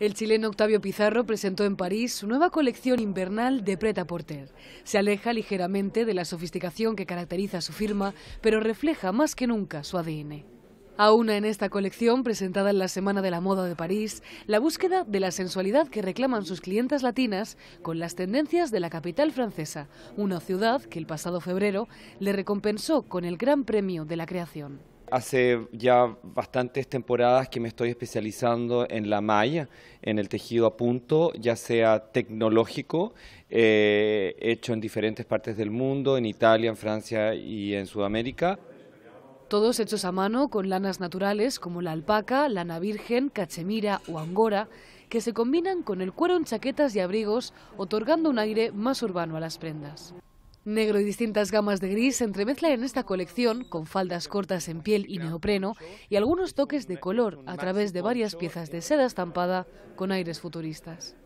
El chileno Octavio Pizarro presentó en París su nueva colección invernal de Preta-Porter. Se aleja ligeramente de la sofisticación que caracteriza su firma, pero refleja más que nunca su ADN. Aúna en esta colección, presentada en la Semana de la Moda de París, la búsqueda de la sensualidad que reclaman sus clientas latinas con las tendencias de la capital francesa, una ciudad que el pasado febrero le recompensó con el Gran Premio de la Creación hace ya bastantes temporadas que me estoy especializando en la malla, en el tejido a punto, ya sea tecnológico, eh, hecho en diferentes partes del mundo, en Italia, en Francia y en Sudamérica. Todos hechos a mano con lanas naturales como la alpaca, lana virgen, cachemira o angora, que se combinan con el cuero en chaquetas y abrigos, otorgando un aire más urbano a las prendas. Negro y distintas gamas de gris se entremezclan en esta colección con faldas cortas en piel y neopreno y algunos toques de color a través de varias piezas de seda estampada con aires futuristas.